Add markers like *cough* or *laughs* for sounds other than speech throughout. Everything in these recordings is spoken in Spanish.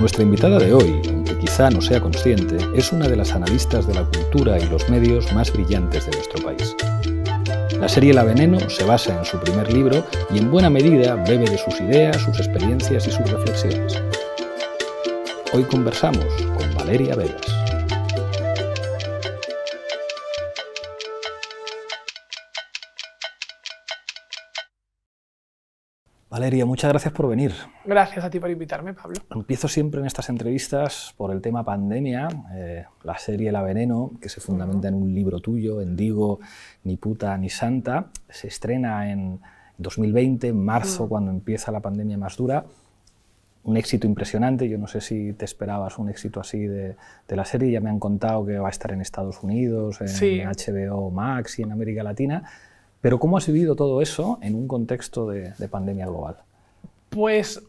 Nuestra invitada de hoy, aunque quizá no sea consciente, es una de las analistas de la cultura y los medios más brillantes de nuestro país. La serie La Veneno se basa en su primer libro y en buena medida bebe de sus ideas, sus experiencias y sus reflexiones. Hoy conversamos con Valeria Vegas. Valeria, muchas gracias por venir. Gracias a ti por invitarme, Pablo. Empiezo siempre en estas entrevistas por el tema pandemia, eh, la serie La Veneno, que se fundamenta en un libro tuyo, en Digo, Ni puta ni santa. Se estrena en 2020, en marzo, mm. cuando empieza la pandemia más dura. Un éxito impresionante, yo no sé si te esperabas un éxito así de, la serie, ya me han contado que va a estar en Estados Unidos, en HBO Max y en América Latina. Pero ¿cómo has vivido todo eso en un contexto de, pandemia global? Pues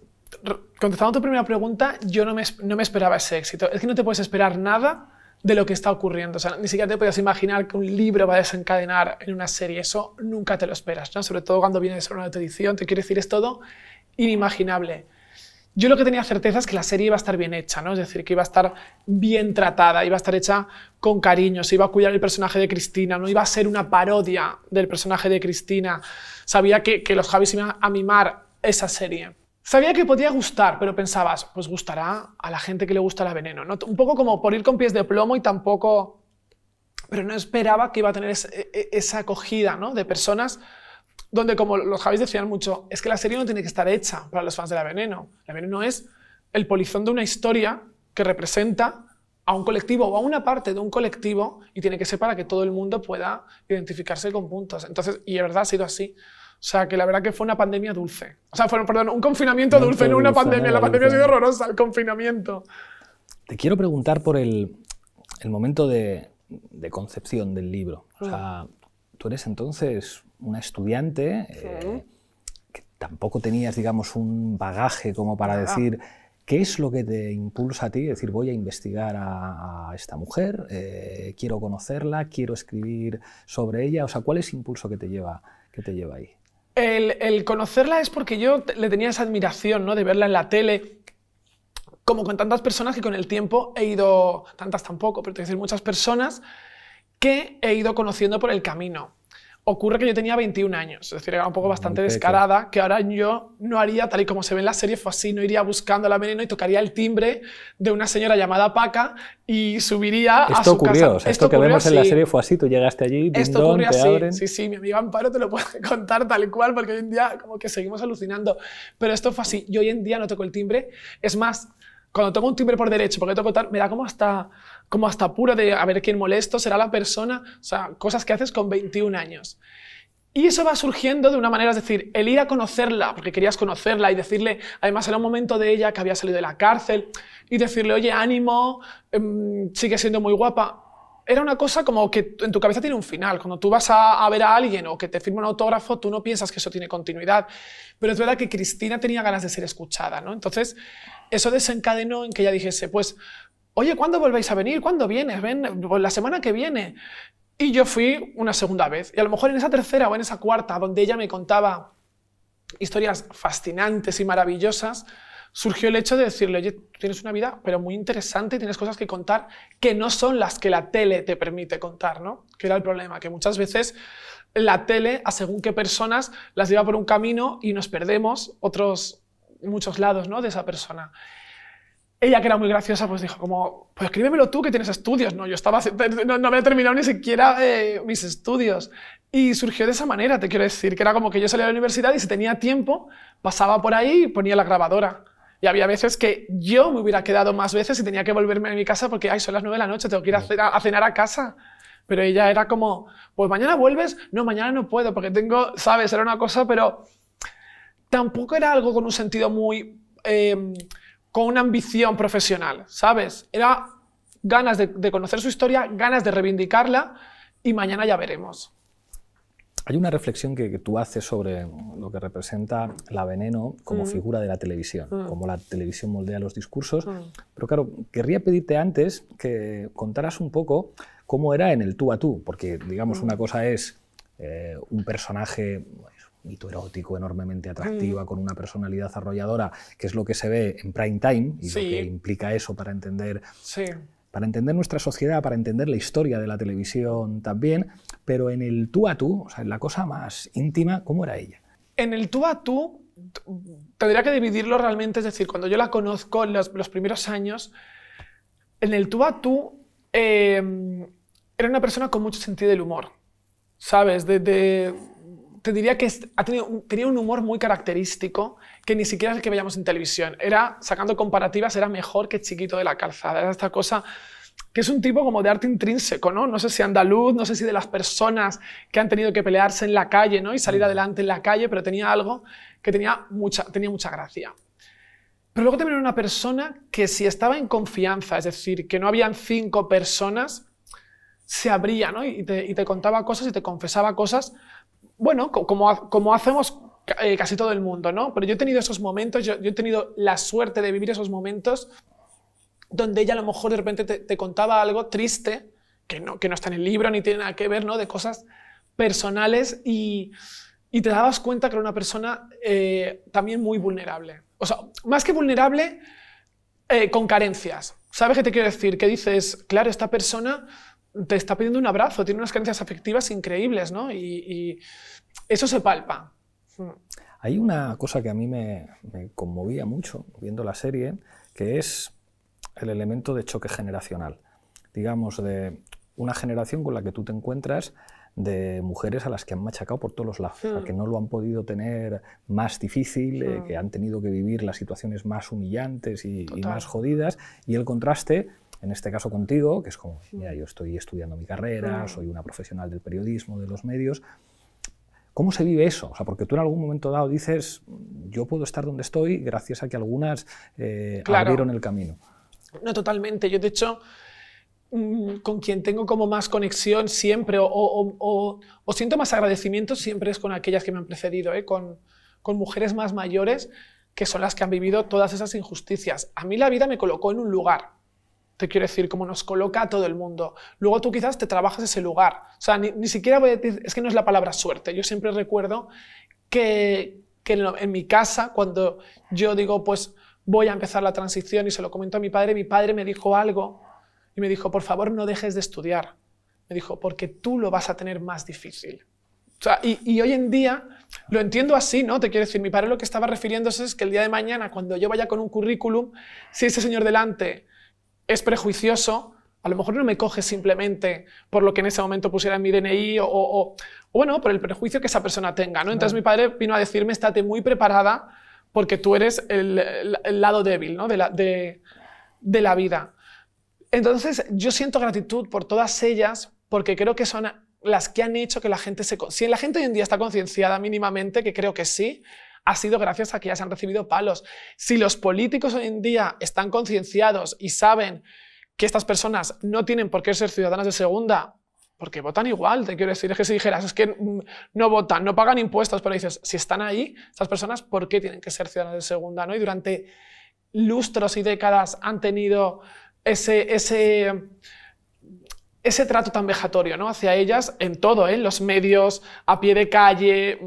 contestando a tu primera pregunta, yo no me, esperaba ese éxito. Es que no te puedes esperar nada de lo que está ocurriendo. O sea, ni siquiera te puedes imaginar que un libro va a desencadenar en una serie. Eso nunca te lo esperas, ¿no? Sobre todo cuando vienes a una edición, te quiero decir, es todo inimaginable. Yo lo que tenía certeza es que la serie iba a estar bien hecha, ¿no? Es decir, que iba a estar bien tratada, iba a estar hecha con cariño, se iba a cuidar el personaje de Cristina, no iba a ser una parodia del personaje de Cristina. Sabía que, los Javis iban a mimar esa serie. Sabía que podía gustar, pero pensabas, pues gustará a la gente que le gusta la veneno, ¿no? Un poco como por ir con pies de plomo y tampoco... Pero no esperaba que iba a tener e, e, esa acogida, ¿no? De personas donde como los Javis decían mucho, es que la serie no tiene que estar hecha para los fans de La Veneno. La Veneno es el polizón de una historia que representa a un colectivo o a una parte de un colectivo y tiene que ser para que todo el mundo pueda identificarse con puntos. Entonces, y de verdad ha sido así. O sea, que la verdad que fue una pandemia dulce. O sea, fueron perdón, un confinamiento dulce, no una pandemia. La pandemia ha sido horrorosa, el confinamiento. Te quiero preguntar por el, el momento de, de, concepción del libro. O ah. sea, tú eres entonces una estudiante eh, que tampoco tenías, digamos, un bagaje como para decir qué es lo que te impulsa a ti, decir voy a investigar a, esta mujer, eh, quiero conocerla, quiero escribir sobre ella, o sea, ¿cuál es el impulso que te lleva, que te lleva ahí? El, conocerla es porque yo le tenía esa admiración, ¿no? De verla en la tele, como con tantas personas que con el tiempo he ido, tantas tampoco, pero te decir, muchas personas que he ido conociendo por el camino ocurre que yo tenía 21 años, es decir, era un poco bastante descarada, que ahora yo no haría tal y como se ve en la serie, fue así, no iría buscando la veneno y tocaría el timbre de una señora llamada Paca y subiría esto a su ocurrió, esto, que vemos en la serie fue así, tú llegaste allí, esto don, te así. Abren. Sí, sí, mi amiga Amparo te lo puede *laughs* contar tal cual, porque hoy en día como que seguimos alucinando, pero esto fue así, yo hoy en día no toco el timbre, es más, cuando toco un timbre por derecho, porque toco tal, me da como hasta, como hasta pura de a ver quién molesto, será la persona, o sea, cosas que haces con 21 años. Y eso va surgiendo de una manera, es decir, el ir a conocerla, porque querías conocerla y decirle, además era un momento de ella que había salido de la cárcel, y decirle, oye, ánimo, em, sigue siendo muy guapa. Era una cosa como que en tu cabeza tiene un final. Cuando tú vas a, a ver a alguien o que te firma un autógrafo, tú no piensas que eso tiene continuidad. Pero es verdad que Cristina tenía ganas de ser escuchada, ¿no? Entonces, eso desencadenó en que ella dijese, pues, oye, ¿cuándo volvéis a venir? ¿Cuándo vienes? Ven, pues, la semana que viene. Y yo fui una segunda vez. Y a lo mejor en esa tercera o en esa cuarta, donde ella me contaba historias fascinantes y maravillosas, surgió el hecho de decirle, oye, tienes una vida, pero muy interesante tienes cosas que contar que no son las que la tele te permite contar, ¿no? Que era el problema, que muchas veces la tele, según qué personas, las lleva por un camino y nos perdemos otros, muchos lados ¿no? de esa persona. Ella, que era muy graciosa, pues dijo como, pues escríbemelo tú que tienes estudios, ¿no? Yo estaba, *laughs* no, había terminado ni siquiera eh, mis estudios. Y surgió de esa manera, te quiero decir, que era como que yo salía de la universidad y si tenía tiempo, pasaba por ahí y ponía la grabadora. Y había veces que yo me hubiera quedado más veces y tenía que volverme a mi casa porque, ay, son las nueve de la noche, tengo que ir a, cenar a casa. Pero ella era como, pues mañana vuelves, no, mañana no puedo porque tengo, sabes, era una cosa, pero tampoco era algo con un sentido muy... Em, con una ambición profesional, ¿sabes? Era ganas de, conocer su historia, ganas de reivindicarla y mañana ya veremos. Hay una reflexión que, tú haces sobre lo que representa la veneno como mm. figura de la televisión, mm. como la televisión moldea los discursos. Mm. Pero claro, querría pedirte antes que contaras un poco cómo era en el tú a tú, porque digamos una cosa es eh, un personaje mito erótico enormemente mm. atractiva, con una personalidad arrolladora, que es lo que se ve en prime time y lo que implica eso para entender, para entender nuestra sociedad, para entender la historia de la televisión también, pero en el tú a tú, o sea, en la cosa más íntima, ¿cómo era ella? En el tú a tú tendría que dividirlo realmente, es decir, cuando yo la conozco en los primeros años, en el tú a tú eh, era una persona con mucho sentido del humor, ¿sabes? de te diría que tenía un humor muy característico que ni siquiera es el que veíamos en televisión. Era, sacando comparativas, era mejor que Chiquito de la Calzada. Era esta cosa que es un tipo como de arte intrínseco, ¿no? No sé si andaluz, no sé si de las personas que han tenido que pelearse en la calle, ¿no? Y salir mm. adelante en la calle, pero tenía algo que tenía mucha, tenía mucha gracia. Pero luego también era una persona que si estaba en confianza, es decir, que no habían cinco personas, se abría, ¿no? Y y te contaba cosas y te confesaba cosas bueno, como, hacemos eh, casi todo el mundo, ¿no? Pero yo he tenido esos momentos, yo, he tenido la suerte de vivir esos momentos donde ella a lo mejor de repente te, contaba algo triste, que no, que no está en el libro ni tiene nada que ver, ¿no? De cosas personales y, te dabas cuenta que era una persona eh, también muy vulnerable. O sea, más que vulnerable, eh, con carencias. ¿Sabes qué te quiero decir? Que dices, claro, esta persona te está pidiendo un abrazo, tiene unas carencias afectivas increíbles, ¿no? Y, eso se palpa. Hmm. Hay una cosa que a mí me, conmovía mucho viendo la serie, que es el elemento de choque generacional. Digamos, de una generación con la que tú te encuentras de mujeres a las que han machacado por todos los lados, hmm. que no lo han podido tener más difícil, eh, hmm. que han tenido que vivir las situaciones más humillantes y más jodidas, y el contraste en este caso contigo, que es como, mira, yo estoy estudiando mi carrera, soy una profesional del periodismo, de los medios. ¿Cómo se vive eso? porque tú en algún momento dado dices, yo puedo estar donde estoy gracias a que algunas eh, abrieron el camino. No, totalmente. Yo, de hecho, mm, con quien tengo como más conexión siempre o, o, siento más agradecimiento siempre es con aquellas que me han precedido, ¿eh? con, con mujeres más mayores que son las que han vivido todas esas injusticias. A mí la vida me colocó en un lugar, te quiero decir, como nos coloca a todo el mundo. Luego tú quizás te trabajas ese lugar. O sea, ni, siquiera voy a decir, es que no es la palabra suerte. Yo siempre recuerdo que, en, mi casa, cuando yo digo, pues voy a empezar la transición y se lo comento a mi padre, mi padre me dijo algo y me dijo, por favor, no dejes de estudiar. Me dijo, porque tú lo vas a tener más difícil. O sea, y, y, hoy en día lo entiendo así, ¿no? Te quiero decir, mi padre lo que estaba refiriéndose es que el día de mañana, cuando yo vaya con un currículum, si ese señor delante es prejuicioso, a lo mejor no me coge simplemente por lo que en ese momento pusiera en mi DNI o, bueno, por el prejuicio que esa persona tenga. ¿no? Entonces mi padre vino a decirme, estate muy preparada porque tú eres el, lado débil de, la, de la vida. Entonces yo siento gratitud por todas ellas porque creo que son las que han hecho que la gente se... Si la gente hoy en día está concienciada mínimamente, que creo que sí, ha sido gracias a que ya se han recibido palos. Si los políticos hoy en día están concienciados y saben que estas personas no tienen por qué ser ciudadanas de segunda, porque votan igual, te quiero decir, es que si dijeras, es que mm, no votan, no pagan impuestos, pero dices, si están ahí, estas personas, ¿por qué tienen que ser ciudadanas de segunda? ¿no? Y durante lustros y décadas han tenido ese, ese, ese trato tan vejatorio ¿no? hacia ellas en todo, ¿eh? en los medios, a pie de calle,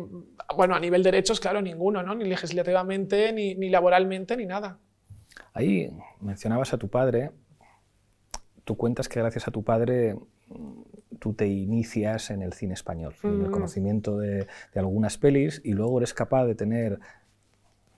bueno, a nivel derechos, claro, ninguno, ¿no? Ni legislativamente, ni, laboralmente, ni nada. Ahí mencionabas a tu padre. Tú cuentas que gracias a tu padre tú te inicias en el cine español, en el mm. conocimiento de, de, algunas pelis y luego eres capaz de tener,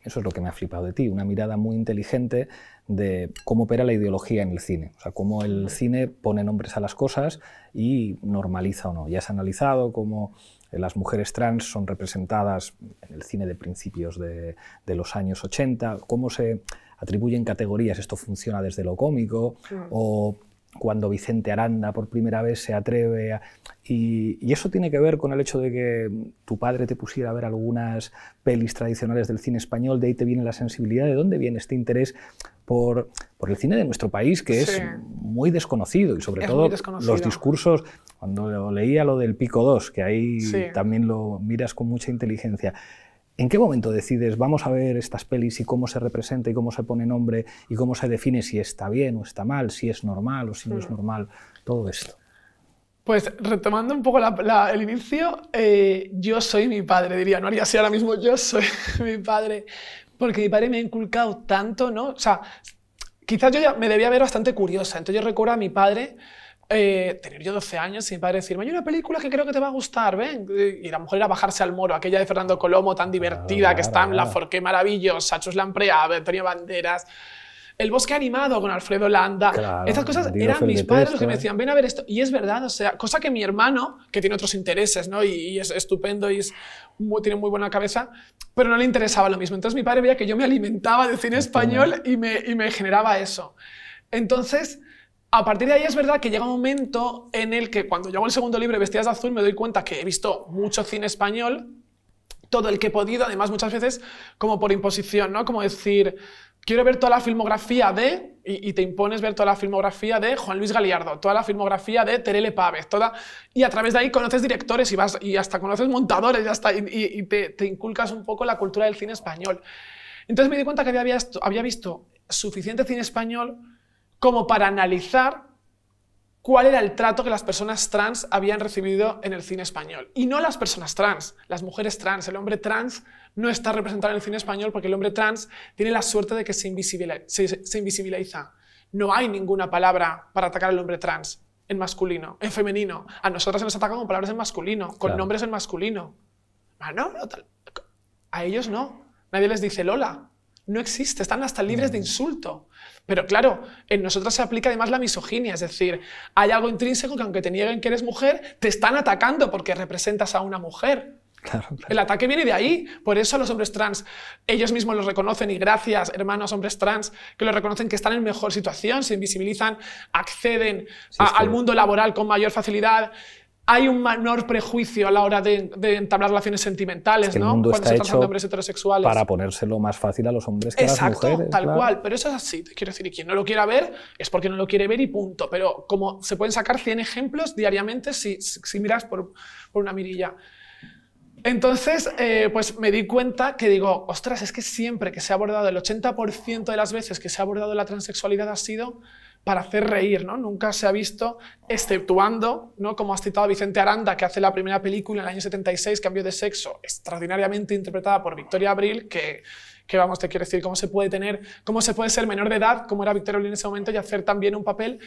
eso es lo que me ha flipado de ti, una mirada muy inteligente de cómo opera la ideología en el cine, o sea, cómo el mm. cine pone nombres a las cosas y normaliza o no. Ya has analizado cómo eh, las mujeres trans son representadas en el cine de principios de, los años 80, cómo se atribuyen categorías, esto funciona desde lo cómico, o cuando Vicente Aranda por primera vez se atreve Y, y, eso tiene que ver con el hecho de que tu padre te pusiera a ver algunas pelis tradicionales del cine español, de ahí te viene la sensibilidad, de dónde viene este interés por, el cine de nuestro país, que es muy desconocido y sobre todo los discursos, cuando leía lo del Pico 2, que ahí también lo miras con mucha inteligencia. ¿En qué momento decides, vamos a ver estas pelis y cómo se representa y cómo se pone nombre y cómo se define si está bien o está mal, si es normal o si no es mm. normal, todo esto? Pues retomando un poco el inicio, eh, yo soy mi padre, diría, no haría así ahora mismo, yo soy *laughs* mi padre porque mi padre me ha inculcado tanto, ¿no? O sea, quizás yo ya me debía ver bastante curiosa. Entonces yo recuerdo a mi padre eh, tener yo 12 años y mi padre decirme, hay una película que creo que te va a gustar, ven. Y la mujer era bajarse al moro, aquella de Fernando Colomo tan ah, divertida, que está en La Forqué Maravillosa, Chus Lamprea, Antonio Banderas, el bosque animado con Alfredo Landa. esas Estas cosas eran mis padres los que me decían, ven a ver esto. Y es verdad, o sea, cosa que mi hermano, que tiene otros intereses, ¿no? Y, es estupendo y tiene muy buena cabeza, pero no le interesaba lo mismo. Entonces mi padre veía que yo me alimentaba de cine español y me, y me generaba eso. Entonces, a partir de ahí es verdad que llega un momento en el que cuando yo hago el segundo libro Vestidas de Azul me doy cuenta que he visto mucho cine español, todo el que he podido, además muchas veces como por imposición, ¿no? Como decir, quiero ver toda la filmografía de, y, te impones ver toda la filmografía de Juan Luis Galiardo, toda la filmografía de Terele Pávez, toda, y a través de ahí conoces directores y, vas, y hasta conoces montadores y, y, te, inculcas un poco la cultura del cine español. Entonces me di cuenta que había, había visto suficiente cine español como para analizar cuál era el trato que las personas trans habían recibido en el cine español. Y no las personas trans, las mujeres trans, el hombre trans no está representado en el cine español porque el hombre trans tiene la suerte de que se, invisibiliza. No hay ninguna palabra para atacar al hombre trans en masculino, en femenino. A nosotras se nos ataca con palabras en masculino, con nombres en masculino. Ah, no, A ellos no. Nadie les dice Lola. No existe, están hasta libres de mm. insulto. Pero claro, en nosotros se aplica además la misoginia, es decir, hay algo intrínseco que aunque te nieguen que eres mujer, te están atacando porque representas a una mujer. El ataque viene de ahí. Por eso los hombres trans, ellos mismos los reconocen y gracias, hermanos hombres trans, que lo reconocen que están en mejor situación, se invisibilizan, acceden al mundo laboral con mayor facilidad hay un menor prejuicio a la hora de, entablar relaciones sentimentales, ¿no? El mundo está de hombres heterosexuales. Para ponérselo más fácil a los hombres que a las mujeres. Tal cual, pero eso es así, quiero decir, y quien no lo quiera ver es porque no lo quiere ver y punto. Pero como se pueden sacar 100 ejemplos diariamente si, miras por, una mirilla. Entonces, eh, pues me di cuenta que digo, ostras, es que siempre que se ha abordado, el 80% de las veces que se ha abordado la transexualidad ha sido para hacer reír, ¿no? Nunca se ha visto, exceptuando, ¿no? Como ha citado Vicente Aranda, que hace la primera película en el año 76, Cambio de Sexo, extraordinariamente interpretada por Victoria Abril, que, que vamos, te quiero decir, cómo se puede tener, cómo se puede ser menor de edad, como era Victoria Abril en ese momento, y hacer también un papel.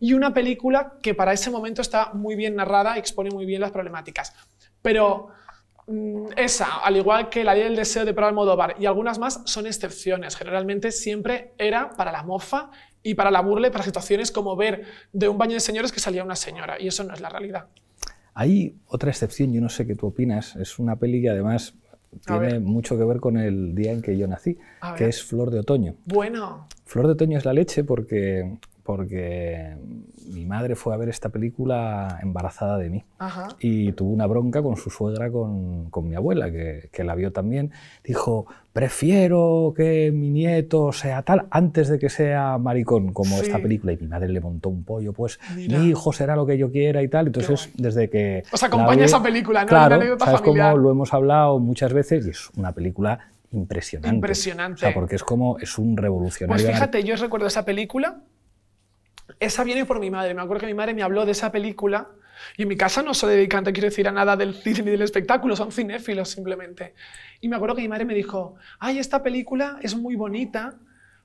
Y una película que para ese momento está muy bien narrada y expone muy bien las problemáticas. Pero mm, esa, al igual que la ley del deseo de Pedro Almodóvar y algunas más, son excepciones. Generalmente siempre era para la mofa y para la burla para situaciones como ver de un baño de señores que salía una señora. Y eso no es la realidad. Hay otra excepción, yo no sé qué tú opinas. Es una peli que además tiene mucho que ver con el día en que yo nací, que es Flor de Otoño. Bueno. Flor de Otoño es la leche porque porque mi madre fue a ver esta película embarazada de mí y tuvo una bronca con su suegra, con, con mi abuela, que, que, la vio también. Dijo, prefiero que mi nieto sea tal antes de que sea maricón, como esta película. Y mi madre le montó un pollo, pues mi hijo será lo que yo quiera y tal. Entonces, desde que... Os acompaña esa película, ¿no? Claro, ¿sabes cómo lo hemos hablado muchas veces? Y es una película impresionante. Impresionante. O sea, porque es como, es un pues revolucionario. Pues fíjate, yo recuerdo esa película esa viene por mi madre. Me acuerdo que mi madre me habló de esa película y en mi casa no soy dedicante, quiero decir, a nada del cine ni del espectáculo, son cinéfilos simplemente. Y me acuerdo que mi madre me dijo, ay, esta película es muy bonita,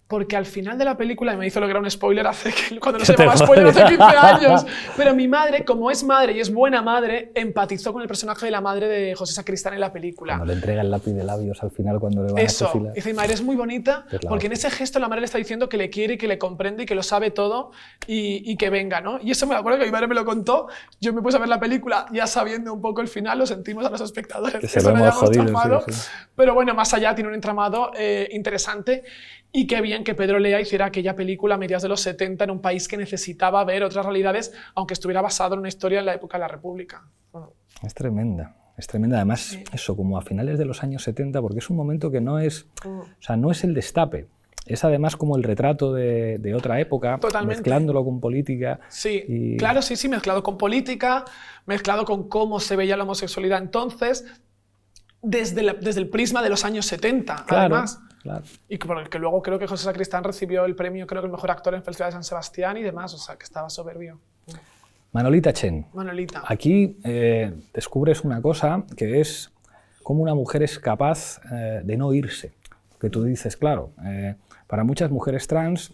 porque al final de la película, y me hizo lo que era un spoiler hace que, *laughs* cuando no spoiler hace 15 años, pero mi madre, como es madre y es buena madre, empatizó con el personaje de la madre de José Sacristán en la película. Cuando le entrega el lápiz de labios al final cuando le va a Eso, Dice mi madre es muy bonita, pues porque en ese gesto la madre le está diciendo que le quiere y que le comprende y que lo sabe todo y, que venga, ¿no? Y eso me acuerdo que mi madre me lo contó, yo me puse a ver la película ya sabiendo un poco el final, lo sentimos a los espectadores, se pero bueno, más allá tiene un entramado eh, interesante y qué bien que Pedro Lea hiciera aquella película a mediados de los 70 en un país que necesitaba ver otras realidades, aunque estuviera basado en una historia en la época de la República. Es tremenda. Es tremenda, además, eso, como a finales de los años 70, porque es un momento que no es, mm. o sea, no es el destape, es además como el retrato de, otra época, mezclándolo con política. Sí, claro, sí, sí, mezclado con política, mezclado con cómo se veía la homosexualidad entonces, desde, desde el prisma de los años 70, además. Y por el que luego creo que José Sacristán recibió el premio, creo que el mejor actor en Festival de San Sebastián y demás, o sea, que estaba soberbio. Manolita Chen. Manolita. Aquí eh, descubres una cosa que es cómo una mujer es capaz eh, de no irse. Que tú dices, claro, eh, para muchas mujeres trans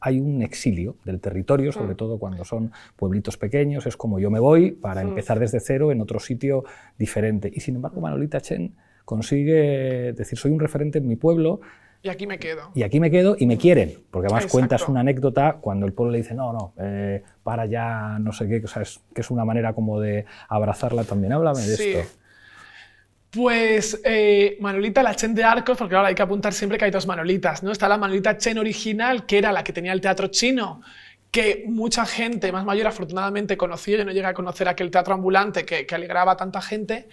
hay un exilio del territorio, sobre mm. todo cuando son pueblitos pequeños, es como yo me voy para mm. empezar desde cero en otro sitio diferente. Y sin embargo, Manolita Chen consigue decir, soy un referente en mi pueblo. Y aquí me quedo. Y aquí me quedo y me quieren, porque además cuentas una anécdota cuando el pueblo le dice, no, no, eh, para ya, no sé qué, es, que es una manera como de abrazarla también. Háblame de esto. Pues eh, Manolita, la Chen de Arcos, porque ahora hay que apuntar siempre que hay dos Manolitas, ¿no? Está la Manolita Chen original, que era la que tenía el teatro chino, que mucha gente más mayor afortunadamente conoció, yo no llegué a conocer aquel teatro ambulante que, que alegraba a tanta gente,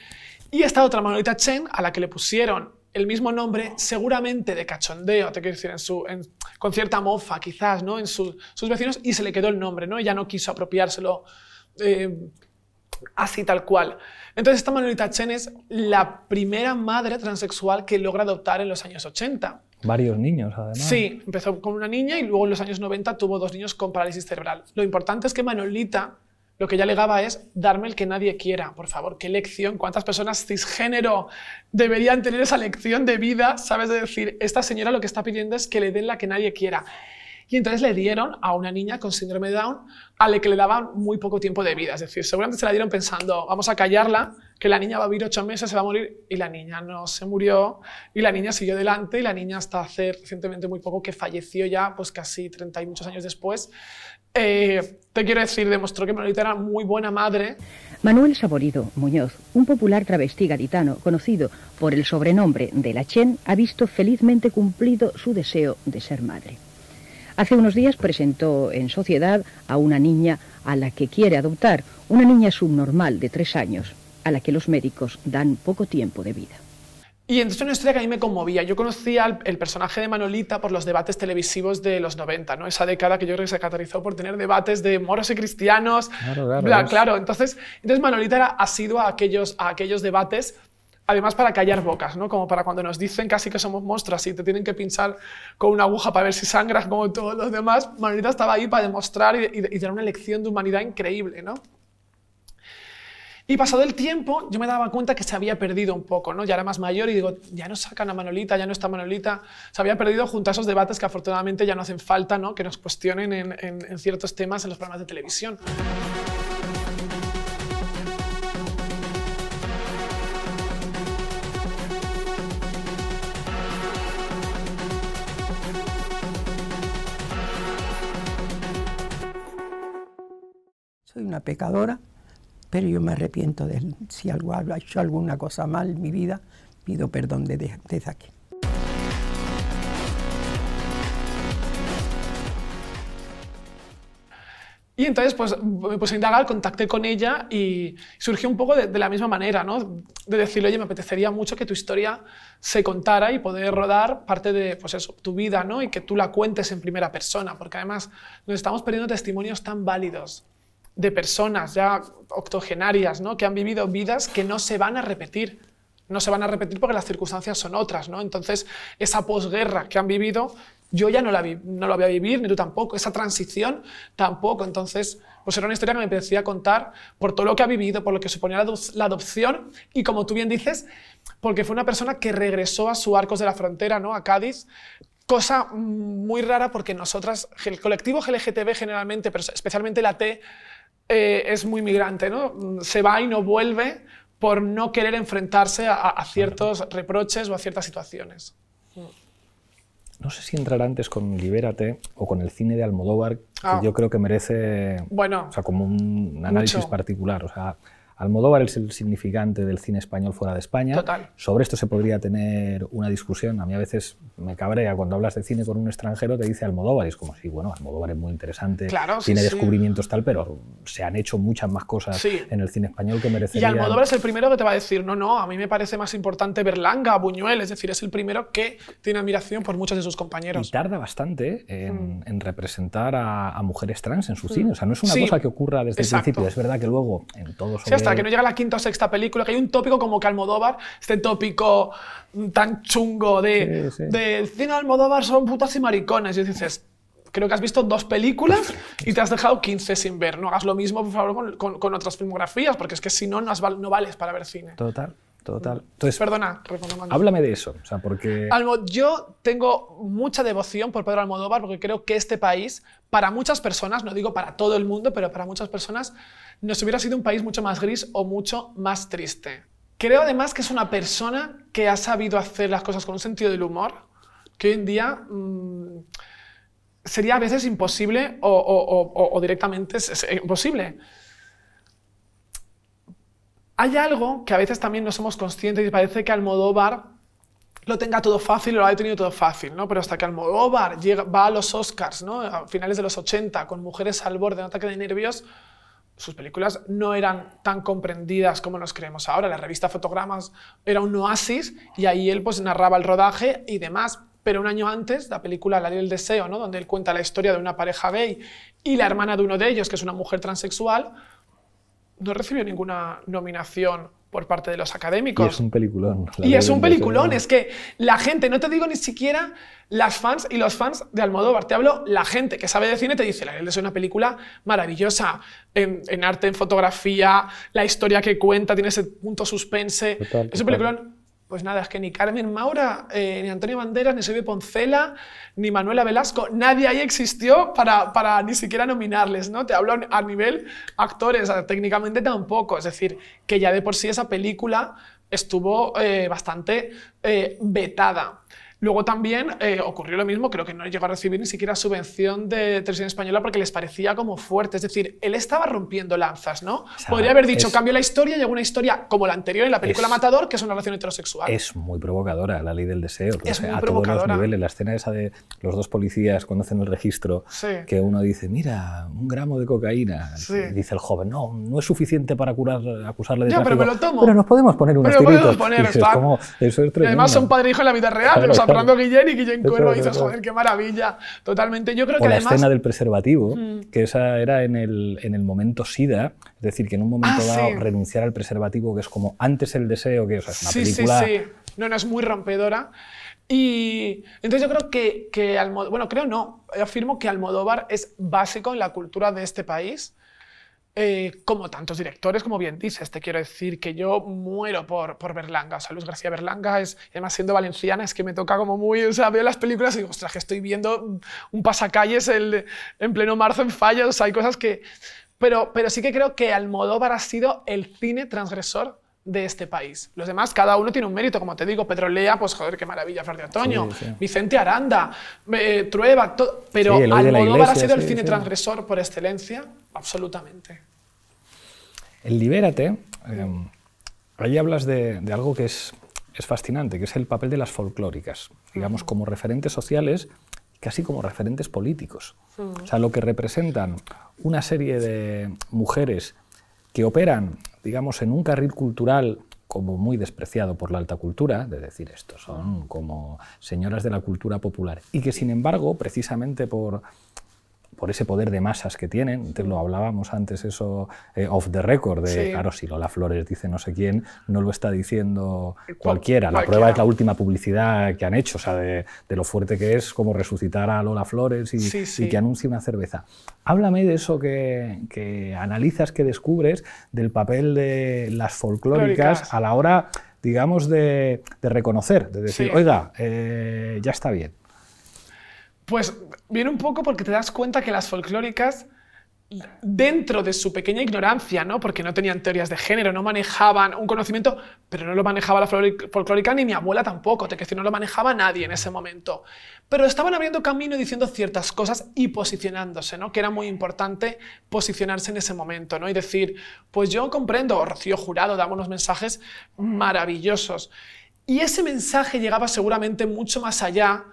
y esta otra Manolita Chen, a la que le pusieron el mismo nombre, seguramente de cachondeo, te quiero decir, en su, con cierta mofa quizás, ¿no? En sus vecinos, y se le quedó el nombre, ¿no? Ella no quiso apropiárselo eh, así tal cual. Entonces esta Manolita Chen es la primera madre transexual que logra adoptar en los años 80. Varios niños, además. Sí, empezó con una niña y luego en los años 90 tuvo dos niños con parálisis cerebral. Lo importante es que Manolita lo que ya legaba es darme el que nadie quiera. Por favor, qué lección. ¿Cuántas personas cisgénero deberían tener esa lección de vida? ¿Sabes? De decir, esta señora lo que está pidiendo es que le den la que nadie quiera. Y entonces le dieron a una niña con síndrome de Down a la que le daban muy poco tiempo de vida. Es decir, seguramente se la dieron pensando, vamos a callarla, que la niña va a vivir ocho meses, se va a morir. Y la niña no se murió, y la niña siguió adelante, y la niña hasta hace recientemente muy poco que falleció ya, pues casi treinta y muchos años después, eh, te quiero decir, demostró que Manolita era muy buena madre. Manuel Saborido Muñoz, un popular travesti gaditano conocido por el sobrenombre de La Chen, ha visto felizmente cumplido su deseo de ser madre. Hace unos días presentó en sociedad a una niña a la que quiere adoptar, una niña subnormal de tres años, a la que los médicos dan poco tiempo de vida. Y entonces una historia que a mí me conmovía. Yo conocía el, personaje de Manolita por los debates televisivos de los 90, ¿no? Esa década que yo creo que se caracterizó por tener debates de moros y cristianos. Claro, claro. Entonces, entonces Manolita ha sido a aquellos, a aquellos debates, además para callar bocas, ¿no? Como para cuando nos dicen casi que somos monstruos y te tienen que pinchar con una aguja para ver si sangras como todos los demás. Manolita estaba ahí para demostrar y, dar una lección de humanidad increíble, ¿no? Y pasado el tiempo, yo me daba cuenta que se había perdido un poco, Ya era más mayor y digo, ya no sacan a Manolita, ya no está Manolita. Se había perdido junto a esos debates que afortunadamente ya no hacen falta, ¿no? Que nos cuestionen en ciertos temas en los programas de televisión. Soy una pecadora pero yo me arrepiento de si algo hecho alguna cosa mal en mi vida, pido perdón desde, aquí. Y entonces, pues, pues indagar, contacté con ella y surgió un poco de, la misma manera, ¿no? De decirle, oye, me apetecería mucho que tu historia se contara y poder rodar parte de, pues tu vida, ¿no? Y que tú la cuentes en primera persona, porque además nos estamos perdiendo testimonios tan válidos de personas ya octogenarias, ¿no? que han vivido vidas que no se van a repetir. No se van a repetir porque las circunstancias son otras. ¿no? Entonces, esa posguerra que han vivido, yo ya no la, vi, no voy a vivir, ni tú tampoco. Esa transición tampoco. Entonces, pues era una historia que me parecía contar por todo lo que ha vivido, por lo que suponía la, adopción y, como tú bien dices, porque fue una persona que regresó a su Arcos de la Frontera, ¿no? a Cádiz, cosa muy rara porque nosotras, el colectivo LGTB generalmente, pero especialmente la T, eh, es muy migrante, ¿no? Se va y no vuelve por no querer enfrentarse a, ciertos reproches o a ciertas situaciones. No sé si entrar antes con Libérate o con el cine de Almodóvar, que ah. yo creo que merece bueno, o sea, como un análisis particular. O sea, Almodóvar es el significante del cine español fuera de España. Total. Sobre esto se podría tener una discusión. A mí a veces me cabrea cuando hablas de cine con un extranjero te dice Almodóvar y es como, si, bueno, Almodóvar es muy interesante, tiene descubrimientos tal, pero se han hecho muchas más cosas en el cine español que merecen. Y Almodóvar es el primero que te va a decir, no, no, a mí me parece más importante Berlanga, Buñuel, es decir, es el primero que tiene admiración por muchos de sus compañeros. Y tarda bastante en, mm. representar a, mujeres trans en su mm. cine, o sea, no es una cosa que ocurra desde el principio, es verdad que luego en todos que no llega la quinta o sexta película, que hay un tópico como que Almodóvar, este tópico tan chungo de, cine Almodóvar son putas y maricones. Y dices, creo que has visto dos películas y te has dejado 15 sin ver. No hagas lo mismo, por favor, con, otras filmografías, porque es que si no, no, vales para ver cine. Total, total. Entonces, Perdona, Háblame de eso, o sea, porque... yo tengo mucha devoción por Pedro Almodóvar porque creo que este país, para muchas personas, no digo para todo el mundo, pero para muchas personas, nos hubiera sido un país mucho más gris o mucho más triste. Creo además que es una persona que ha sabido hacer las cosas con un sentido del humor, que hoy en día mm, sería a veces imposible o, directamente es, eh, imposible. Hay algo que a veces también no somos conscientes y parece que Almodóvar lo tenga todo fácil, lo ha tenido todo fácil, ¿no? Pero hasta que Almodóvar llega, va a los Oscars, ¿no? A finales de los 80, con mujeres al borde, de un ataque de nervios, sus películas no eran tan comprendidas como nos creemos ahora. La revista Fotogramas era un oasis y ahí él pues narraba el rodaje y demás. Pero un año antes, la película La ley del deseo, ¿no? donde él cuenta la historia de una pareja gay y la hermana de uno de ellos, que es una mujer transexual, no recibió ninguna nominación por parte de los académicos. Y es un peliculón. Y es un peliculón. Es que la gente, no te digo ni siquiera las fans y los fans de Almodóvar, te hablo la gente que sabe de cine, te dice, La es una película maravillosa en, arte, en fotografía, la historia que cuenta, tiene ese punto suspense. es un peliculón. Pues nada, es que ni Carmen Maura, eh, ni Antonio Banderas, ni Silvio Poncela, ni Manuela Velasco, nadie ahí existió para, ni siquiera nominarles, ¿no? Te hablo a nivel actores, técnicamente tampoco, es decir, que ya de por sí esa película estuvo eh, bastante eh, vetada. Luego también eh, ocurrió lo mismo, creo que no llegó a recibir ni siquiera subvención de televisión española porque les parecía como fuerte. Es decir, él estaba rompiendo lanzas, ¿no? Podría haber dicho, cambio la historia, llegó una historia como la anterior en la película Matador, que es una relación heterosexual. Es muy provocadora la ley del deseo. Es muy a todos los niveles. La escena esa de los dos policías cuando hacen el registro, que uno dice, mira, un gramo de cocaína. dice el joven, no, no es suficiente para curar, acusarle de pero me lo tomo. Pero nos podemos poner un pero es Además, son padre e hijo en la vida real, pero hablando Guillén y Guillén Cuervo. dices, joder, qué maravilla. Totalmente. Yo creo o que la escena del preservativo, mm. que esa era en el, en el momento SIDA, es decir, que en un momento ah, dado renunciar al preservativo, que es como antes el deseo, que o sea, es una película... Sí, sí, sí. No, no, es muy rompedora. Y entonces yo creo que, que Almodóvar, bueno, creo no, afirmo que Almodóvar es básico en la cultura de este país eh, como tantos directores, como bien dices, te quiero decir que yo muero por, por Berlanga. O sea, Luis García Berlanga es, además siendo valenciana, es que me toca como muy. O sea, veo las películas y digo, ostras, que estoy viendo un pasacalles en pleno marzo en fallos O sea, hay cosas que. Pero, pero sí que creo que Almodóvar ha sido el cine transgresor de este país. Los demás, cada uno tiene un mérito, como te digo, Lea, pues joder, qué maravilla, Flor Antonio, Otoño, Vicente Aranda, eh, Trueba, pero Almodóvar ha sido el cine transgresor por excelencia, absolutamente. El Libérate, eh, ahí hablas de, algo que es, es, fascinante, que es el papel de las folclóricas, digamos, como referentes sociales, casi como referentes políticos. O sea, lo que representan una serie de mujeres que operan, digamos, en un carril cultural como muy despreciado por la alta cultura, de decir, esto, son como señoras de la cultura popular, y que sin embargo, precisamente por por ese poder de masas que tienen. te lo hablábamos antes, eso eh, off the record, de claro, si Lola Flores dice no sé quién, no lo está diciendo cualquiera. La prueba es la última publicidad que han hecho, o sea, de, lo fuerte que es como resucitar a Lola Flores y, que anuncie una cerveza. Háblame de eso que, analizas, que descubres, del papel de las folclóricas a la hora digamos, de, reconocer, de decir, oiga, eh, ya está bien, pues viene un poco porque te das cuenta que las folclóricas dentro de su pequeña ignorancia, ¿no? porque no tenían teorías de género, no manejaban un conocimiento, pero no lo manejaba la folclórica ni mi abuela tampoco, te que no lo manejaba nadie en ese momento. Pero estaban abriendo camino y diciendo ciertas cosas y posicionándose, ¿no? que era muy importante posicionarse en ese momento ¿no? y decir, pues yo comprendo, Rocío Jurado daba unos mensajes maravillosos. Y ese mensaje llegaba seguramente mucho más allá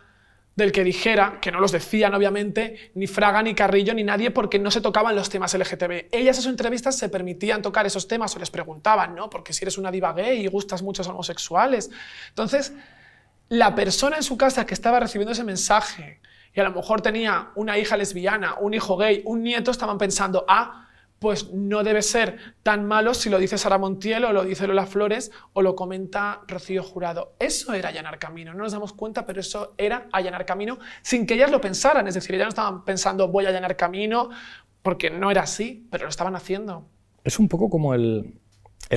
del que dijera, que no los decían obviamente, ni Fraga, ni Carrillo, ni nadie, porque no se tocaban los temas LGTB. Ellas en sus entrevistas se permitían tocar esos temas o les preguntaban, ¿no? Porque si eres una diva gay y gustas muchos homosexuales. Entonces, la persona en su casa que estaba recibiendo ese mensaje y a lo mejor tenía una hija lesbiana, un hijo gay, un nieto, estaban pensando, ah, pues no debe ser tan malo si lo dice Sara Montiel o lo dice Lola Flores o lo comenta Rocío Jurado. Eso era allanar camino, no nos damos cuenta, pero eso era allanar camino sin que ellas lo pensaran, es decir, ellas no estaban pensando voy a allanar camino porque no era así, pero lo estaban haciendo. Es un poco como el,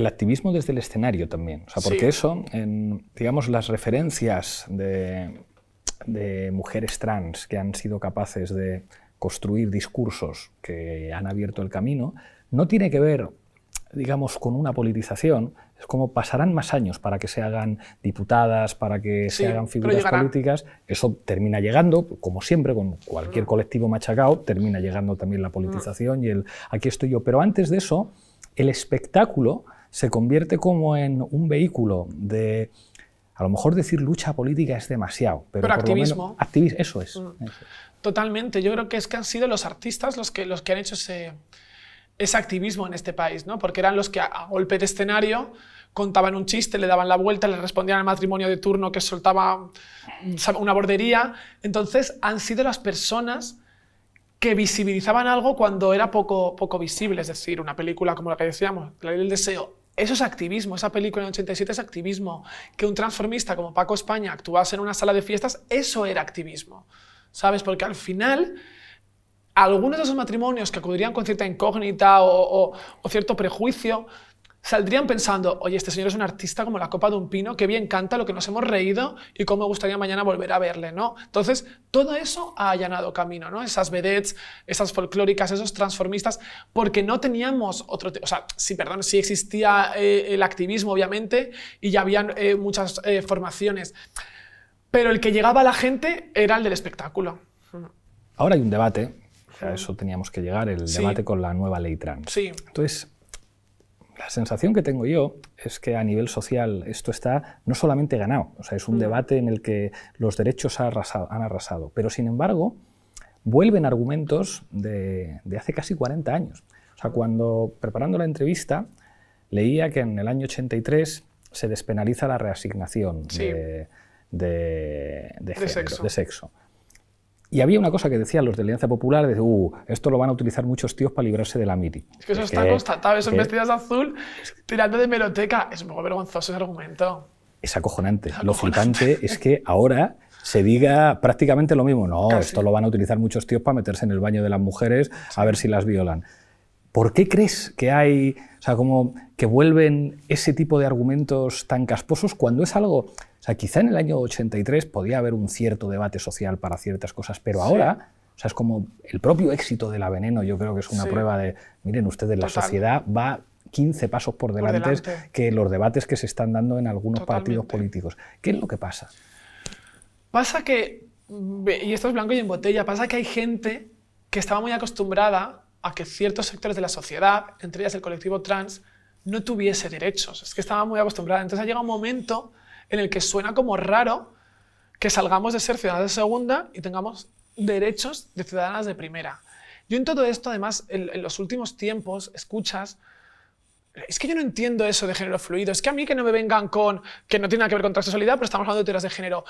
activismo desde el escenario también, porque eso, en, digamos, las referencias de mujeres trans que han sido capaces de construir discursos que han abierto el camino, no tiene que ver digamos, con una politización, es como pasarán más años para que se hagan diputadas, para que se hagan figuras políticas. Eso termina llegando, como siempre, con cualquier mm. colectivo machacado, termina llegando también la politización y el aquí estoy yo. Pero antes de eso, el espectáculo se convierte como en un vehículo de. A lo mejor decir lucha política es demasiado, pero, activismo. eso es. Mm. Totalmente. Yo creo que es que han sido los artistas los que, los que han hecho ese, activismo en este país, ¿no? Porque eran los que a, golpe de escenario contaban un chiste, le daban la vuelta, le respondían al matrimonio de turno que soltaba mm, una bordería. Entonces han sido las personas que visibilizaban algo cuando era poco, poco visible, es decir, una película como la que decíamos, La ley del deseo. Eso es activismo, esa película en 87 es activismo. Que un transformista como Paco España actuase en una sala de fiestas, eso era activismo. ¿sabes? Porque al final, algunos de esos matrimonios que acudirían con cierta incógnita o, cierto prejuicio, saldrían pensando, oye, este señor es un artista como la copa de un pino, qué bien canta, lo que nos hemos reído y cómo me gustaría mañana volver a verle, ¿no? Entonces, todo eso ha allanado camino, ¿no? Esas vedettes, esas folclóricas, esos transformistas, porque no teníamos otro... O sea, sí, perdón, sí existía eh, el activismo, obviamente, y ya habían eh, muchas eh, formaciones pero el que llegaba a la gente era el del espectáculo. Ahora hay un debate, a eso teníamos que llegar, el debate con la nueva ley trans. Sí. Entonces, la sensación que tengo yo es que a nivel social esto está no solamente ganado, o sea, es un debate en el que los derechos han arrasado, pero sin embargo vuelven argumentos de, hace casi 40 años. O sea, cuando preparando la entrevista leía que en el año 83 se despenaliza la reasignación de, de, sexo. de, sexo. Y había una cosa que decían los de Alianza Popular, de, uh, esto lo van a utilizar muchos tíos para librarse de la MITI. Es que eso está constatado, esos vestidos azul tirando de meroteca. Es un poco vergonzoso ese argumento. Es acojonante. acojonante. Lo flipante *laughs* es que ahora se diga prácticamente lo mismo. No, esto lo van a utilizar muchos tíos para meterse en el baño de las mujeres a ver si las violan. ¿Por qué crees que hay, o sea, como que vuelven ese tipo de argumentos tan casposos cuando es algo o sea, quizá en el año 83 podía haber un cierto debate social para ciertas cosas, pero ahora, o sea, es como el propio éxito de la veneno, yo creo que es una prueba de, miren ustedes, la sociedad va 15 pasos por delante, que los debates que se están dando en algunos partidos políticos. ¿Qué es lo que pasa? Pasa que, y esto es blanco y en botella, pasa que hay gente que estaba muy acostumbrada a que ciertos sectores de la sociedad, entre ellas el colectivo trans, no tuviese derechos. Es que estaba muy acostumbrada. Entonces ha llegado un momento en el que suena como raro que salgamos de ser ciudadanas de segunda y tengamos derechos de ciudadanas de primera. Yo en todo esto, además, en, en los últimos tiempos, escuchas es que yo no entiendo eso de género fluido. Es que a mí que no me vengan con que no tiene nada que ver con transsexualidad, pero estamos hablando de teorías de género.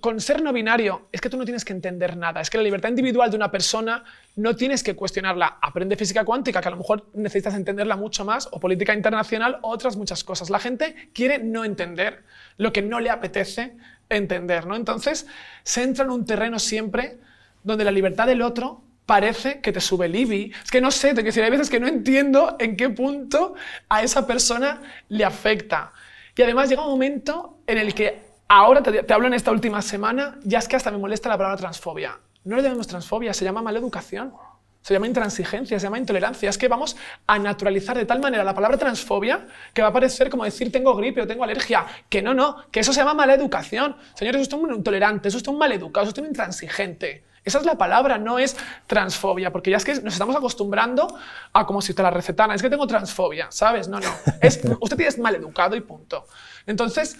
Con ser no binario, es que tú no tienes que entender nada. Es que la libertad individual de una persona no tienes que cuestionarla. Aprende física cuántica, que a lo mejor necesitas entenderla mucho más, o política internacional, otras muchas cosas. La gente quiere no entender lo que no le apetece entender. ¿no? Entonces, se entra en un terreno siempre donde la libertad del otro parece que te sube el Es que no sé, que decir, hay veces que no entiendo en qué punto a esa persona le afecta. Y además llega un momento en el que ahora te, hablo en esta última semana, ya es que hasta me molesta la palabra transfobia. No le llamemos transfobia, se llama maleducación. Se llama intransigencia, se llama intolerancia. Es que vamos a naturalizar de tal manera la palabra transfobia que va a parecer como decir tengo gripe o tengo alergia. Que no, no, que eso se llama mala educación. Señores, eso es un intolerante, eso es un maleducado, eso es un intransigente. Esa es la palabra, no es transfobia, porque ya es que nos estamos acostumbrando a como si te la recetaran. Es que tengo transfobia, ¿sabes? No, no. Es, *laughs* usted es mal educado y punto. Entonces,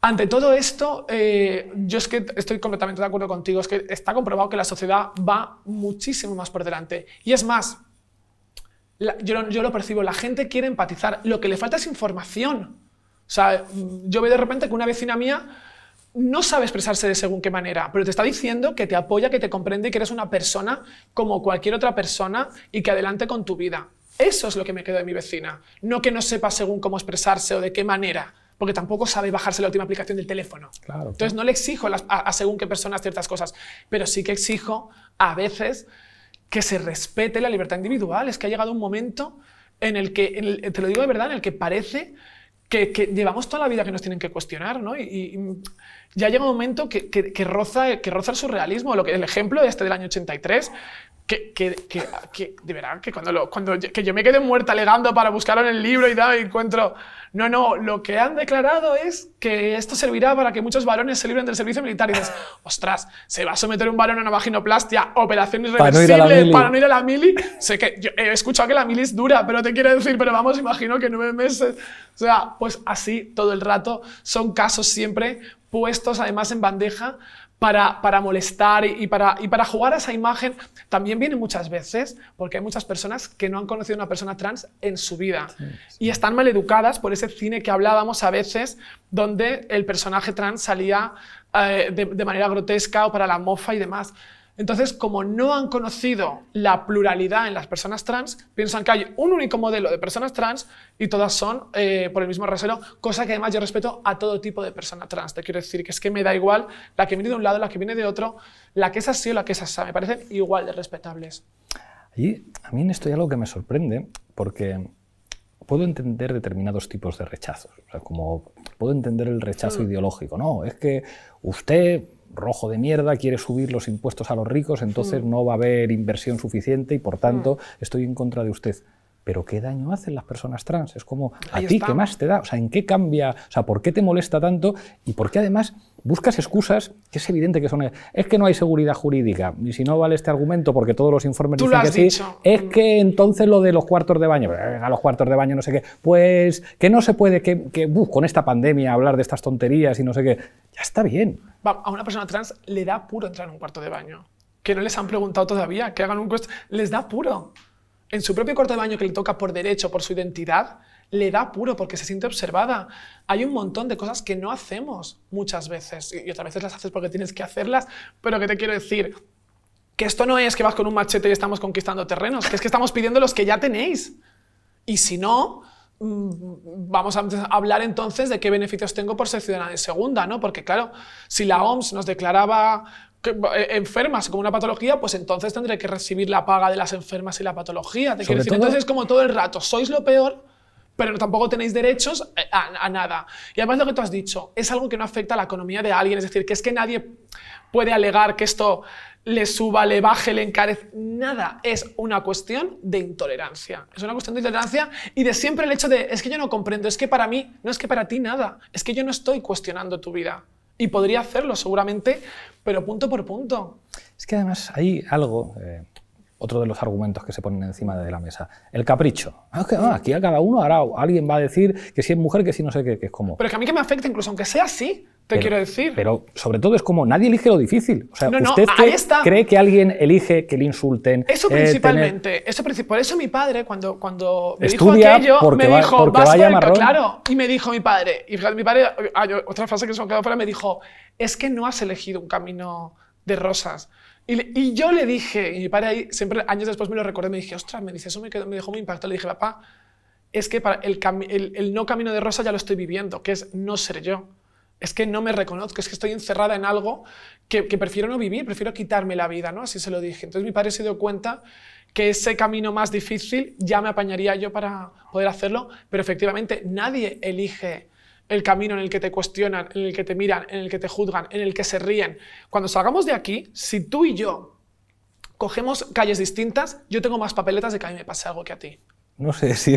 ante todo esto, eh, yo es que estoy completamente de acuerdo contigo. Es que está comprobado que la sociedad va muchísimo más por delante. Y es más, yo, yo lo percibo, la gente quiere empatizar. Lo que le falta es información. O sea, yo veo de repente que una vecina mía no sabe expresarse de según qué manera, pero te está diciendo que te apoya, que te comprende y que eres una persona como cualquier otra persona y que adelante con tu vida. Eso es lo que me quedo de mi vecina, no que no sepa según cómo expresarse o de qué manera porque tampoco sabe bajarse la última aplicación del teléfono. Entonces no le exijo a, según qué personas ciertas cosas, pero sí que exijo a veces que se respete la libertad individual. Es que ha llegado un momento en el que, te lo digo de verdad, en el que parece que, llevamos toda la vida que nos tienen que cuestionar, ¿no? y, ya llega un momento que, que, roza, que roza el surrealismo, lo que, el ejemplo este del año 83, que, que, que, de verdad, que cuando, cuando yo, que yo me quedé muerta legando para buscarlo en el libro y da, y encuentro, no, no, lo que han declarado es que esto servirá para que muchos varones se libren del servicio militar. Y dices, ostras, ¿se va a someter un varón a una vaginoplastia, operación irreversible, para no ir a la mili? sé que he escuchado que la mili es dura, pero te quiero decir, pero vamos, imagino que nueve meses. O sea, pues así todo el rato son casos siempre puestos además en bandeja para, para molestar y, para, y para jugar a esa imagen, también viene muchas veces porque hay muchas personas que no han conocido a una persona trans en su vida y están mal educadas por ese cine que hablábamos a veces donde el personaje trans salía eh, de manera grotesca o para la mofa y demás. Entonces, como no han conocido la pluralidad en las personas trans, piensan que hay un único modelo de personas trans y todas son eh, por el mismo rasero, cosa que además yo respeto a todo tipo de persona trans. Te quiero decir que es que me da igual la que viene de un lado, la que viene de otro, la que es así o la que es así. Me parecen igual de respetables. Y a mí en esto hay algo que me sorprende, porque puedo entender determinados tipos de rechazos. O sea, como puedo entender el rechazo hmm. ideológico. No, es que usted rojo de mierda quiere subir los impuestos a los ricos, entonces mm. no va a haber inversión suficiente y por tanto mm. estoy en contra de usted pero ¿qué daño hacen las personas trans? Es como, ¿a ti qué más te da? O sea, ¿en qué cambia? O sea, ¿por qué te molesta tanto? Y por qué además buscas excusas que es evidente que son... Es que no hay seguridad jurídica, y si no vale este argumento porque todos los informes dicen que sí, es que entonces lo de los cuartos de baño, pues, a los cuartos de baño no sé qué, pues que no se puede, que, con esta pandemia hablar de estas tonterías y no sé qué, ya está bien. A una persona trans le da puro entrar en un cuarto de baño que no les han preguntado todavía, que hagan un costo, les da puro en su propio cuarto de baño que le toca por derecho, por su identidad, le da puro porque se siente observada. Hay un montón de cosas que no hacemos muchas veces y otras veces las haces porque tienes que hacerlas, pero que te quiero decir que esto no es que vas con un machete y estamos conquistando terrenos, que es que estamos pidiendo los que ya tenéis. Y si no, mm, vamos a hablar entonces de qué beneficios tengo por ser ciudadana de segunda, ¿no? Porque claro, si la OMS nos declaraba eh, enfermas con una patología, pues entonces tendré que recibir la paga de las enfermas y la patología. ¿Te Entonces, como todo el rato, sois lo peor, pero tampoco tenéis derechos eh, a, nada. Y además lo que tú has dicho es algo que no afecta a la economía de alguien, es decir, que es que nadie puede alegar que esto le suba, le baje, le encarece. nada, es una cuestión de intolerancia. Es una cuestión de intolerancia y de siempre el hecho de, es que yo no comprendo, es que para mí, no es que para ti nada, es que yo no estoy cuestionando tu vida. Y podría hacerlo seguramente, pero punto por punto. Es que además hay algo, eh, otro de los argumentos que se ponen encima de la mesa, el capricho. Ah, ah, aquí a cada uno hará, alguien va a decir que si es mujer, que si no sé qué, que es como... Pero es que a mí que me afecta, incluso aunque sea así, te quiero decir. Pero sobre todo es como nadie elige lo difícil. O sea, usted cree que alguien elige que le insulten. Eso eh, principalmente. eso Por eso mi padre, cuando, cuando me Estudia dijo aquello, me va, dijo, vas por el claro. Y me dijo mi padre, y mi padre, otra frase que se me quedado fuera, me dijo, es que no has elegido un camino de rosas. Y, yo le dije, y mi padre ahí, siempre años después me lo recordé, me dije, ostras, me dice, eso me, me dejó muy impactado. Le dije, papá, es que para el, el no camino de rosas ya lo estoy viviendo, que es no ser yo es que no me reconozco, es que estoy encerrada en algo que, prefiero no vivir, prefiero quitarme la vida, ¿no? Así se lo dije. Entonces mi padre se dio cuenta que ese camino más difícil ya me apañaría yo para poder hacerlo, pero efectivamente nadie elige el camino en el que te cuestionan, en el que te miran, en el que te juzgan, en el que se ríen. Cuando salgamos de aquí, si tú y yo cogemos calles distintas, yo tengo más papeletas de que a mí me pase algo que a ti. No sé *laughs* si.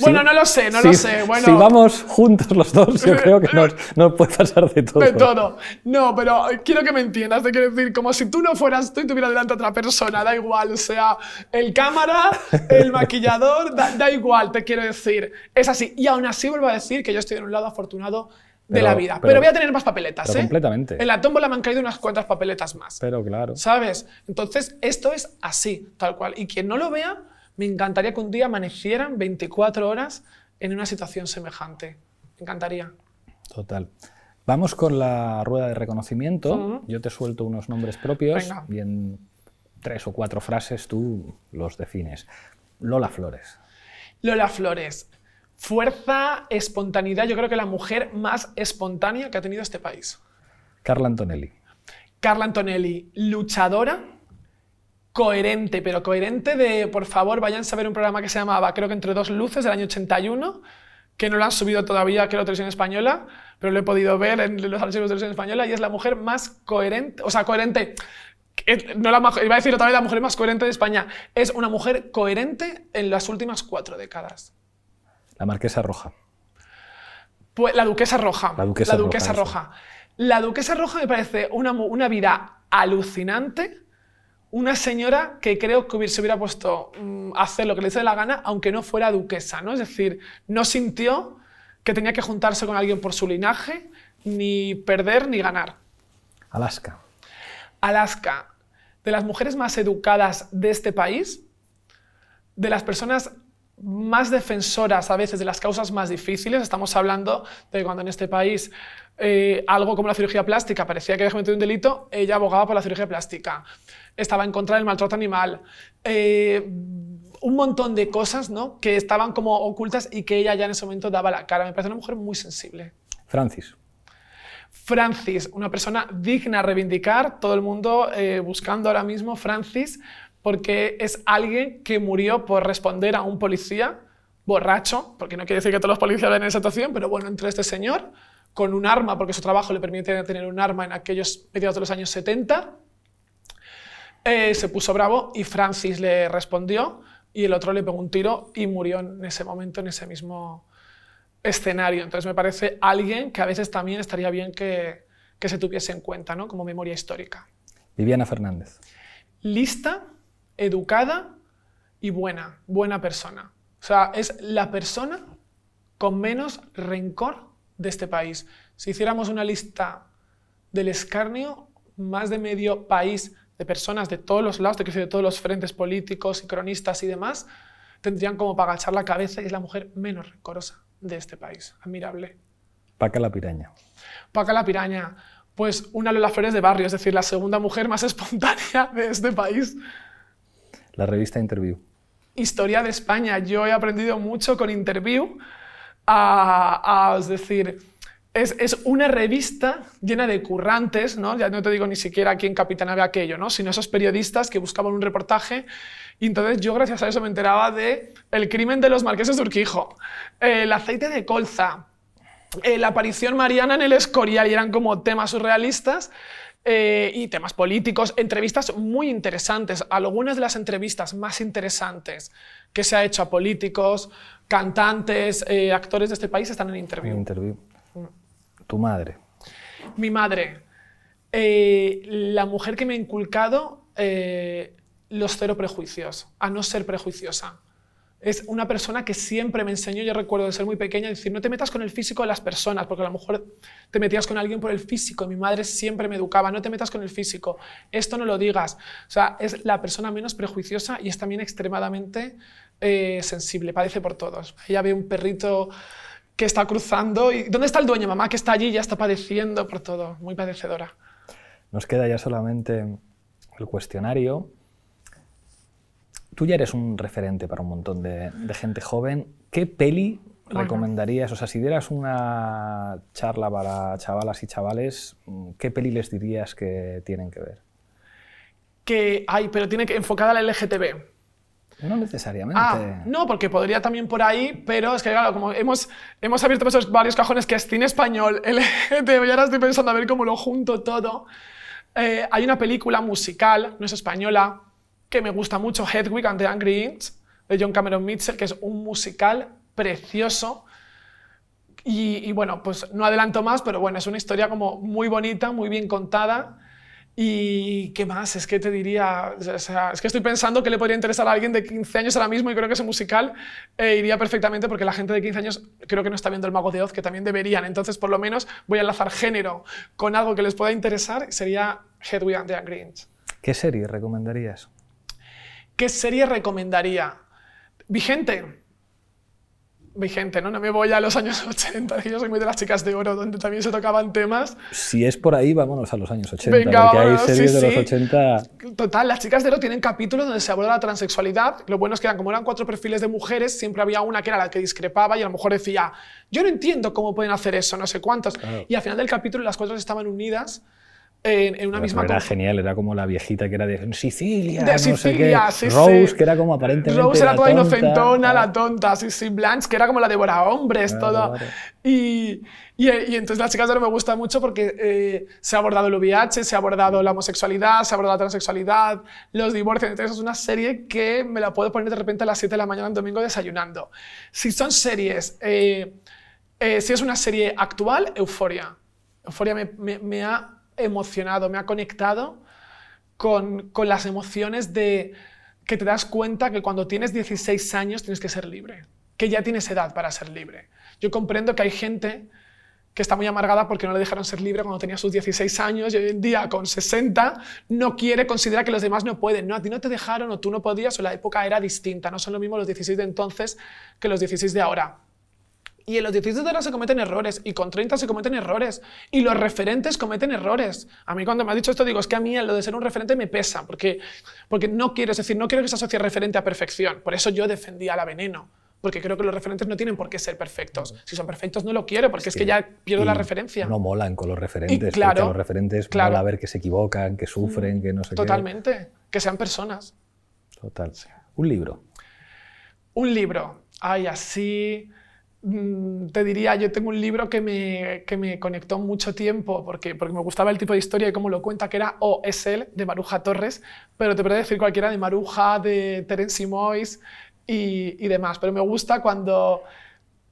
bueno, no lo sé, no lo sé. si vamos juntos los dos, yo *laughs* creo que nos, puede pasar de todo. De todo. No, pero eh, quiero que me entiendas. Te quiero decir, como si tú no fueras tú y tuviera delante a otra persona, da igual. O sea, el cámara, el *laughs* maquillador, da, igual, te quiero decir. Es así. Y aún así vuelvo a decir que yo estoy en un lado afortunado de la vida. Pero, voy a tener más papeletas, ¿eh? Completamente. En la tómbola me han caído unas cuantas papeletas más. Pero claro. ¿Sabes? Entonces, esto es así, tal cual. Y quien no lo vea me encantaría que un día amanecieran 24 horas en una situación semejante. Me encantaría. Total. Vamos con la rueda de reconocimiento. Yo te suelto unos nombres propios y en tres o cuatro frases tú los defines. Lola Flores. Lola Flores. Fuerza, espontaneidad. Yo creo que la mujer más espontánea que ha tenido este país. Carla Antonelli. Carla Antonelli, luchadora, coherente, pero coherente de, por favor, vayan a ver un programa que se llamaba, creo que Entre dos luces, del año 81, que no lo han subido todavía, creo, Televisión Española, pero lo he podido ver en los archivos de Televisión Española, y es la mujer más coherente, o sea, coherente, no la, iba a decir otra vez la mujer más coherente de España, es una mujer coherente en las últimas cuatro décadas. La marquesa roja. Pues, la duquesa roja. La duquesa, roja. La duquesa roja me parece una, una vida alucinante, una señora que creo que se hubiera puesto a mm, hacer lo que le hizo la gana, aunque no fuera duquesa, ¿no? Es decir, no sintió que tenía que juntarse con alguien por su linaje, ni perder ni ganar. Alaska. Alaska, de las mujeres más educadas de este país, de las personas más defensoras a veces de las causas más difíciles. Estamos hablando de cuando en este país eh, algo como la cirugía plástica parecía que había cometido un delito, ella abogaba por la cirugía plástica, estaba en contra del maltrato animal, eh, un montón de cosas que estaban como ocultas y que ella ya en ese momento daba la cara. Me parece una mujer muy sensible. Francis. Francis, una persona digna a reivindicar, todo el mundo eh, buscando ahora mismo Francis porque es alguien que murió por responder a un policía borracho, porque no quiere decir que todos los policías ven esa situación pero bueno, entró este señor con un arma, porque su trabajo le permite tener un arma en aquellos mediados de los años 70, eh, se puso bravo y Francis le respondió y el otro le pegó un tiro y murió en ese momento, en ese mismo escenario. Entonces me parece alguien que a veces también estaría bien que, que se tuviese en cuenta ¿no? como memoria histórica. Viviana Fernández. Lista educada y buena, buena persona. O sea, es la persona con menos rencor de este país. Si hiciéramos una lista del escarnio, más de medio país de personas de todos los lados, de, todos los frentes políticos y cronistas y demás, tendrían como para agachar la cabeza y es la mujer menos rencorosa de este país. Admirable. Paca la piraña. Paca la piraña. Pues una Lola Flores de Barrio, es decir, la segunda mujer más *laughs* espontánea de este país la revista Interview. Historia de España. Yo he aprendido mucho con Interview. es decir, es, una revista llena de currantes, ¿no? ya no te digo ni siquiera quién capitanaba aquello, ¿no? sino esos periodistas que buscaban un reportaje. Y entonces yo gracias a eso me enteraba de el crimen de los marqueses de Urquijo, el aceite de colza, la aparición mariana en el Escorial y eran como temas surrealistas eh, y temas políticos, entrevistas muy interesantes, algunas de las entrevistas más interesantes que se ha hecho a políticos, cantantes, eh, actores de este país están en interview. Mm. Tu madre. Mi madre. Eh, la mujer que me ha inculcado los cero prejuicios, a no ser prejuiciosa es una persona que siempre me enseñó, yo recuerdo de ser muy pequeña, decir, no te metas con el físico de las personas, porque a lo mejor te metías con alguien por el físico. Mi madre siempre me educaba, no te metas con el físico, esto no lo digas. O sea, es la persona menos prejuiciosa y es también extremadamente eh, sensible, padece por todos. Ella ve un perrito que está cruzando y ¿dónde está el dueño, mamá? Que está allí, ya está padeciendo por todo, muy padecedora. Nos queda ya solamente el cuestionario tú ya eres un referente para un montón de, gente joven. ¿Qué peli recomendarías? O sea, si dieras una charla para chavalas y chavales, ¿qué peli les dirías que tienen que ver? Que hay, pero tiene que enfocar al LGTB. No necesariamente. Ah, no, porque podría también por ahí, pero es que, claro, como hemos, abierto varios cajones que es cine español, LGTB, *laughs* y ahora estoy pensando a ver cómo lo junto todo. Eh, hay una película musical, no es española, que me gusta mucho, Hedwig and the Angry Inch, de John Cameron Mitchell, que es un musical precioso. Y, bueno, pues no adelanto más, pero bueno, es una historia como muy bonita, muy bien contada. ¿Y qué más? Es que te diría, es que estoy pensando que le podría interesar a alguien de 15 años ahora mismo y creo que ese musical eh, iría perfectamente porque la gente de 15 años creo que no está viendo El Mago de Oz, que también deberían. Entonces, por lo menos voy a enlazar género con algo que les pueda interesar, sería Hedwig and the Angry Inch. ¿Qué serie recomendarías? ¿Qué serie recomendaría? Vigente. Vigente, ¿no? No me voy a los años 80, *laughs* yo soy muy de las chicas de oro, donde también se tocaban temas. Si es por ahí, vámonos a los años 80, Venga, porque hay series de los 80... Total, las chicas de oro tienen capítulos donde se aborda la transexualidad. Lo bueno es que como eran cuatro perfiles de mujeres, siempre había una que era la que discrepaba y a lo mejor decía, yo no entiendo cómo pueden hacer eso, no sé cuántos. Y al final del capítulo las cuatro estaban unidas en, una misma. Era genial, era como la viejita que era de Sicilia. De Sicilia, sé Sí, Rose, que era como aparentemente. Rose era toda inocentona, la tonta, sí, sí. Blanche, que era como la devora hombres, ah, todo. Y, y, entonces las chicas ahora me gusta mucho porque eh, se ha abordado el VIH, se ha abordado la homosexualidad, se ha abordado la transexualidad, los divorcios. Entonces es una serie que me la puedo poner de repente a las 7 de la mañana en domingo desayunando. Si son series, eh, eh, si es una serie actual, Euforia. Euforia me, me ha emocionado, me ha conectado con, las emociones de que te das cuenta que cuando tienes 16 años tienes que ser libre, que ya tienes edad para ser libre. Yo comprendo que hay gente que está muy amargada porque no le dejaron ser libre cuando tenía sus 16 años y hoy en día con 60 no quiere, considerar que los demás no pueden. No, a ti no te dejaron o tú no podías o la época era distinta, no son lo mismo los 16 de entonces que los 16 de ahora. Y en los 16 horas se cometen errores, y con 30 se cometen errores, y los referentes cometen errores. A mí cuando me has dicho esto digo, es que a mí lo de ser un referente me pesa, porque, porque no quiero, es decir, no quiero que se asocie referente a perfección. Por eso yo defendía la veneno, porque creo que los referentes no tienen por qué ser perfectos. Si son perfectos no lo quiero, porque es, que, ya pierdo la referencia. No molan con los referentes, y claro, los referentes claro. a ver que se equivocan, que sufren, mm, que no sé Totalmente, que sean personas. Total. Un libro. Un libro. Ay, así... Mm, te diría, yo tengo un libro que me, conectó mucho tiempo porque, porque me gustaba el tipo de historia y cómo lo cuenta, que era OSL de Maruja Torres, pero te podría decir cualquiera de Maruja, de Terence Moyes y, y, demás. Pero me gusta cuando,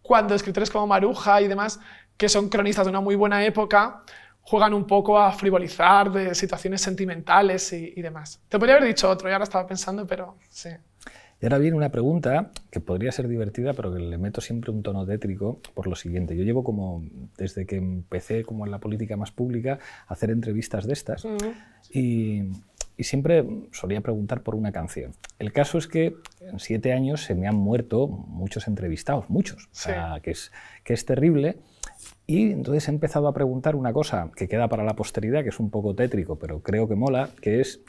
cuando escritores como Maruja y demás, que son cronistas de una muy buena época, juegan un poco a frivolizar de situaciones sentimentales y, y demás. Te podría haber dicho otro ya ahora estaba pensando, pero sí. Y ahora viene una pregunta que podría ser divertida, pero que le meto siempre un tono tétrico por lo siguiente. Yo llevo como, desde que empecé como en la política más pública, a hacer entrevistas de estas mm. y, siempre solía preguntar por una canción. El caso es que en siete años se me han muerto muchos entrevistados, muchos, o sea, que, es, que es terrible. Y entonces he empezado a preguntar una cosa que queda para la posteridad, que es un poco tétrico, pero creo que mola, que es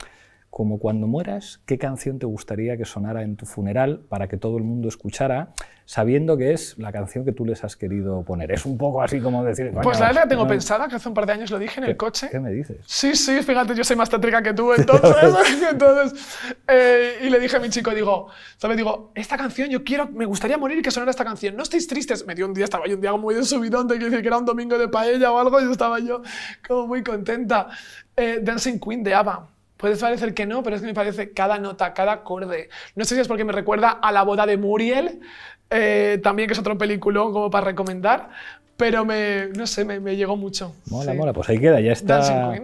como cuando mueras, ¿qué canción te gustaría que sonara en tu funeral para que todo el mundo escuchara, sabiendo que es la canción que tú les has querido poner? Es un poco así como decir... Pues la verdad tengo pensada, que hace un par de años lo dije en el coche. ¿Qué me dices? Sí, sí, fíjate, yo soy más tétrica que tú, *laughs* entonces... entonces eh, y le dije a mi chico, digo, ¿sabes? Digo, esta canción yo quiero, me gustaría morir y que sonara esta canción. No estéis tristes. Me dio un día, estaba yo un día muy de subidón, te decir que era un domingo de paella o algo, y estaba yo como muy contenta. Eh, Dancing Queen de ABBA Puede parecer que no, pero es que me parece cada nota, cada acorde. No sé si es porque me recuerda a la boda de Muriel, eh, también que es otro peliculón como para recomendar, pero me, no sé, me, llegó mucho. Mola, mola, pues ahí queda, ya está,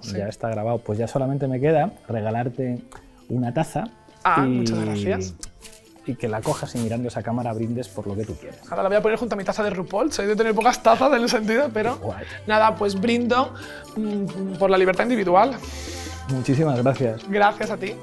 ya está grabado. Pues ya solamente me queda regalarte una taza. Ah, muchas gracias. Y que la cojas y mirando esa cámara brindes por lo que tú quieras. Ahora la voy a poner junto a mi taza de RuPaul, soy de tener pocas tazas en el sentido, pero nada, pues brindo mm, por la libertad individual. Muchísimas gracias. Gracias a ti.